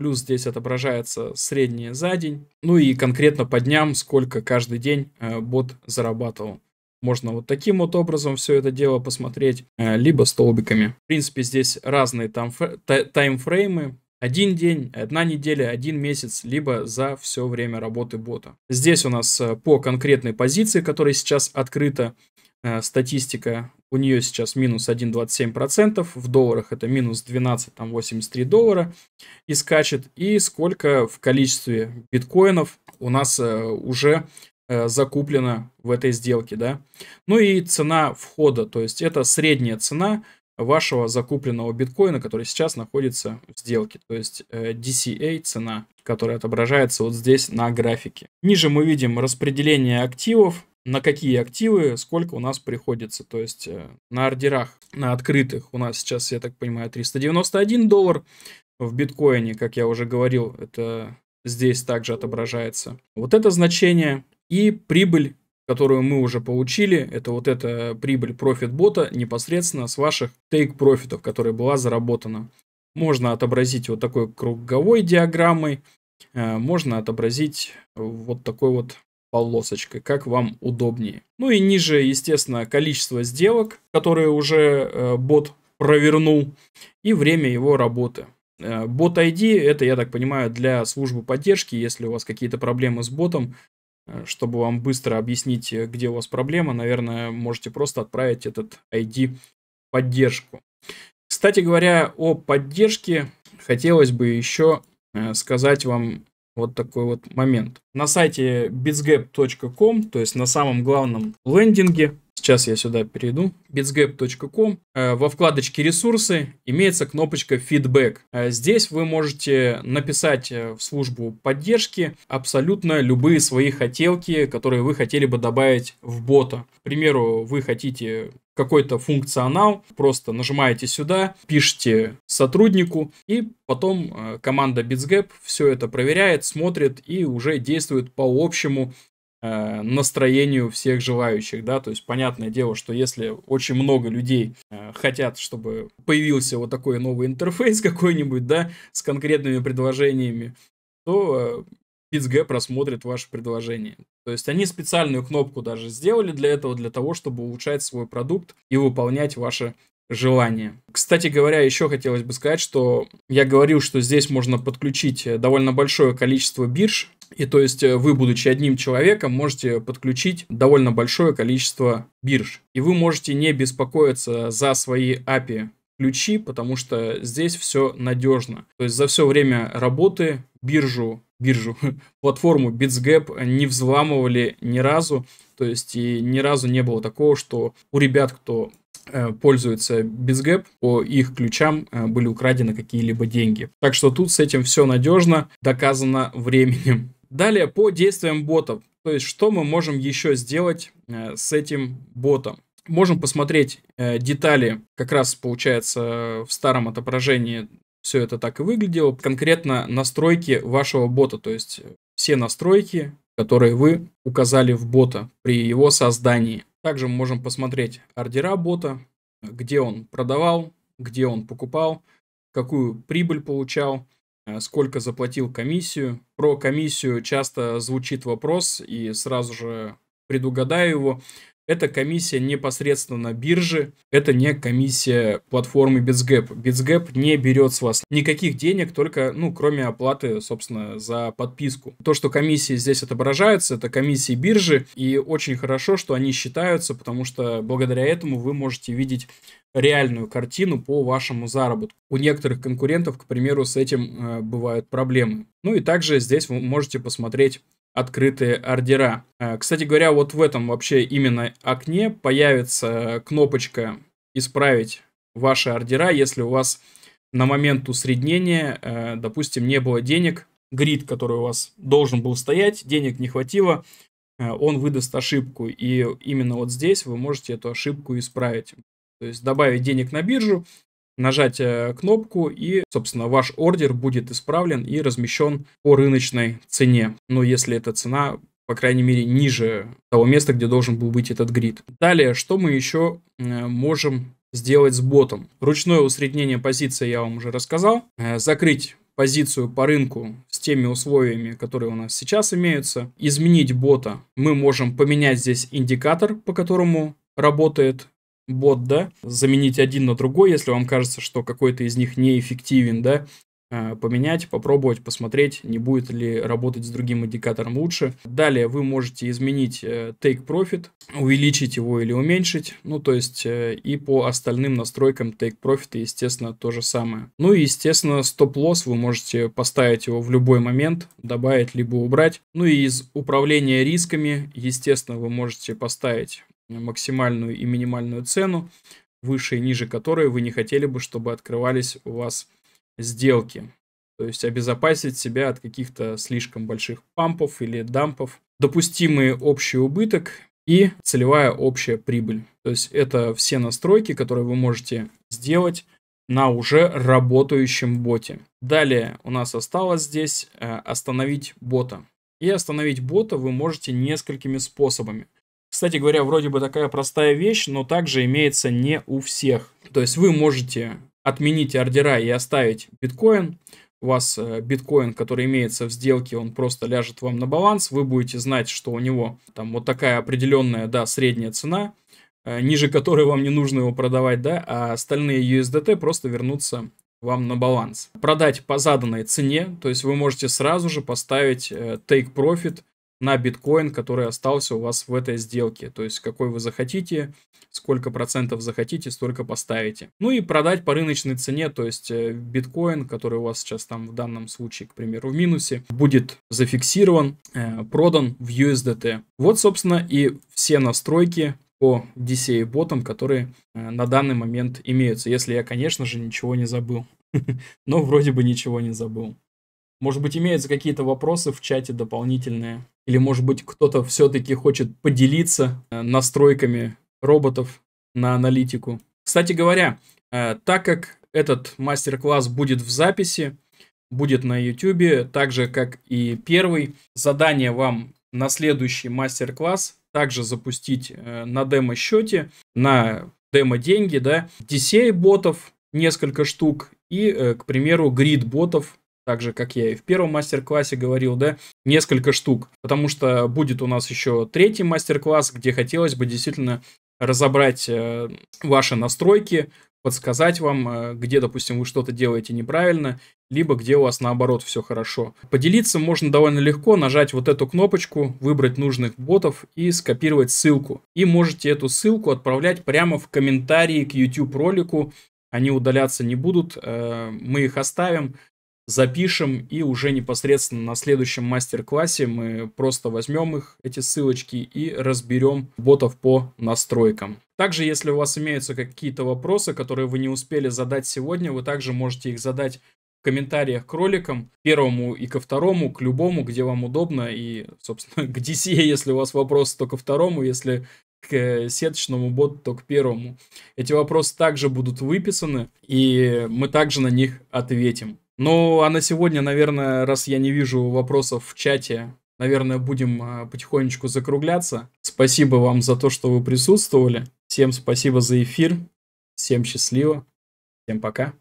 плюс здесь отображается среднее за день, ну и конкретно по дням, сколько каждый день э, бот зарабатывал. Можно вот таким вот образом все это дело посмотреть, э, либо столбиками. В принципе, здесь разные там таймфреймы, один день, одна неделя, один месяц, либо за все время работы бота. Здесь у нас э, по конкретной позиции, которая сейчас открыта, Э, статистика у нее сейчас минус 1,27%, в долларах это минус 12,83 доллара и скачет. И сколько в количестве биткоинов у нас э, уже э, закуплено в этой сделке, да. Ну и цена входа, то есть это средняя цена вашего закупленного биткоина, который сейчас находится в сделке, то есть DCA цена, которая отображается вот здесь на графике. Ниже мы видим распределение активов, на какие активы, сколько у нас приходится. То есть э, на ордерах, на открытых у нас сейчас, я так понимаю, 391 доллар. В биткоине, как я уже говорил, это здесь также отображается. Вот это значение и прибыль которую мы уже получили, это вот эта прибыль профит бота непосредственно с ваших тейк профитов, которая была заработана. Можно отобразить вот такой круговой диаграммой, э, можно отобразить вот такой вот полосочкой, как вам удобнее. Ну и ниже, естественно, количество сделок, которые уже э, бот провернул, и время его работы. Э, бот ID, это, я так понимаю, для службы поддержки, если у вас какие-то проблемы с ботом, э, чтобы вам быстро объяснить, где у вас проблема, наверное, можете просто отправить этот ID в поддержку. Кстати говоря, о поддержке хотелось бы еще сказать вам вот такой вот момент. На сайте bitsgap.com, то есть на самом главном лендинге, Сейчас я сюда перейду. bitsgap.com. Э, во вкладочке «Ресурсы» имеется кнопочка «Фидбэк». Э, здесь вы можете написать э, в службу поддержки абсолютно любые свои хотелки, которые вы хотели бы добавить в бота. К примеру, вы хотите какой-то функционал, просто нажимаете сюда, пишите сотруднику, и потом команда BitsGap все это проверяет, смотрит и уже действует по общему Э, настроению всех желающих, да, то есть понятное дело, что если очень много людей э, хотят, чтобы появился вот такой новый интерфейс *laughs* какой-нибудь, да, с конкретными предложениями, то э, PizzG просмотрит ваше предложение. То есть они специальную кнопку даже сделали для этого, для того, чтобы улучшать свой продукт и выполнять ваши желание. Кстати говоря, еще хотелось бы сказать, что я говорил, что здесь можно подключить э, довольно большое количество бирж, и то есть э, вы, будучи одним человеком, можете подключить довольно большое количество бирж. И вы можете не беспокоиться за свои API ключи, потому что здесь все надежно. То есть за все время работы биржу, биржу, *laughs* платформу BitsGap не взламывали ни разу. То есть и ни разу не было такого, что у ребят, кто Э, пользуются BizGap, по их ключам э, были украдены какие-либо деньги. Так что тут с этим все надежно, доказано временем. Далее по действиям ботов. То есть, что мы можем еще сделать э, с этим ботом? Можем посмотреть детали, как раз получается в старом отображении все это так и выглядело. Конкретно настройки вашего бота, то есть все настройки, которые вы указали в бота при его создании. Также мы можем посмотреть ордера бота, где он продавал, где он покупал, какую прибыль получал, э, сколько заплатил комиссию. Про комиссию часто звучит вопрос, и сразу же предугадаю его. Это комиссия непосредственно на бирже, это не комиссия платформы BitsGap. BitsGap не берет с вас никаких денег, только, ну, кроме оплаты, собственно, за подписку. То, что комиссии здесь отображаются, это комиссии биржи, и очень хорошо, что они считаются, потому что благодаря этому вы можете видеть реальную картину по вашему заработку. У некоторых конкурентов, к примеру, с этим э, бывают проблемы. Ну и также здесь вы можете посмотреть открытые ордера. Э, кстати говоря, вот в этом вообще именно окне появится кнопочка «Исправить ваши ордера», если у вас на момент усреднения, э, допустим, не было денег, грид, который у вас должен был стоять, денег не хватило, э, он выдаст ошибку, и именно вот здесь вы можете эту ошибку исправить. То есть добавить денег на биржу, нажать э, кнопку и, собственно, ваш ордер будет исправлен и размещен по рыночной цене. Но если эта цена по крайней мере, ниже того места, где должен был быть этот грид. Далее, что мы еще э, можем сделать с ботом? Ручное усреднение позиции я вам уже рассказал. Э, закрыть позицию по рынку с теми условиями, которые у нас сейчас имеются. Изменить бота мы можем поменять здесь индикатор, по которому работает бот, да, заменить один на другой, если вам кажется, что какой-то из них неэффективен, да, э, поменять, попробовать, посмотреть, не будет ли работать с другим индикатором лучше. Далее вы можете изменить э, Take Profit, увеличить его или уменьшить, ну то есть э, и по остальным настройкам Take Profit, естественно, то же самое. Ну и, естественно, Stop Loss вы можете поставить его в любой момент, добавить либо убрать. Ну и из управления рисками, естественно, вы можете поставить максимальную и минимальную цену, выше и ниже которой вы не хотели бы, чтобы открывались у вас сделки. То есть обезопасить себя от каких-то слишком больших пампов или дампов. Допустимый общий убыток и целевая общая прибыль. То есть это все настройки, которые вы можете сделать на уже работающем боте. Далее у нас осталось здесь э, остановить бота. И остановить бота вы можете несколькими способами. Кстати говоря, вроде бы такая простая вещь, но также имеется не у всех. То есть вы можете отменить ордера и оставить биткоин. У вас э, биткоин, который имеется в сделке, он просто ляжет вам на баланс. Вы будете знать, что у него там вот такая определенная, да, средняя цена, э, ниже которой вам не нужно его продавать, да, а остальные USDT просто вернутся вам на баланс. Продать по заданной цене, то есть вы можете сразу же поставить э, take profit на биткоин, который остался у вас в этой сделке. То есть, какой вы захотите, сколько процентов захотите, столько поставите. Ну и продать по рыночной цене, то есть э, биткоин, который у вас сейчас там в данном случае, к примеру, в минусе, будет зафиксирован, э, продан в USDT. Вот, собственно, и все настройки по DCA ботам, которые э, на данный момент имеются. Если я, конечно же, ничего не забыл. *laughs* Но вроде бы ничего не забыл. Может быть, имеются какие-то вопросы в чате дополнительные? Или, может быть, кто-то все-таки хочет поделиться э, настройками роботов на аналитику. Кстати говоря, э, так как этот мастер-класс будет в записи, будет на YouTube, так же, как и первый, задание вам на следующий мастер-класс также запустить э, на демо-счете, на демо-деньги, да, DCA-ботов несколько штук и, к примеру, грид-ботов так же, как я и в первом мастер-классе говорил, да, несколько штук, потому что будет у нас еще третий мастер-класс, где хотелось бы действительно разобрать э, ваши настройки, подсказать вам, э, где, допустим, вы что-то делаете неправильно, либо где у вас наоборот все хорошо. Поделиться можно довольно легко, нажать вот эту кнопочку, выбрать нужных ботов и скопировать ссылку. И можете эту ссылку отправлять прямо в комментарии к YouTube ролику, они удаляться не будут, э, мы их оставим, запишем и уже непосредственно на следующем мастер-классе мы просто возьмем их, эти ссылочки, и разберем ботов по настройкам. Также, если у вас имеются какие-то вопросы, которые вы не успели задать сегодня, вы также можете их задать в комментариях к роликам, первому и ко второму, к любому, где вам удобно, и, собственно, *laughs* к DC, если у вас вопросы, то ко второму, если к э, сеточному боту, то к первому. Эти вопросы также будут выписаны, и мы также на них ответим. Ну, а на сегодня, наверное, раз я не вижу вопросов в чате, наверное, будем э, потихонечку закругляться. Спасибо вам за то, что вы присутствовали. Всем спасибо за эфир. Всем счастливо. Всем пока.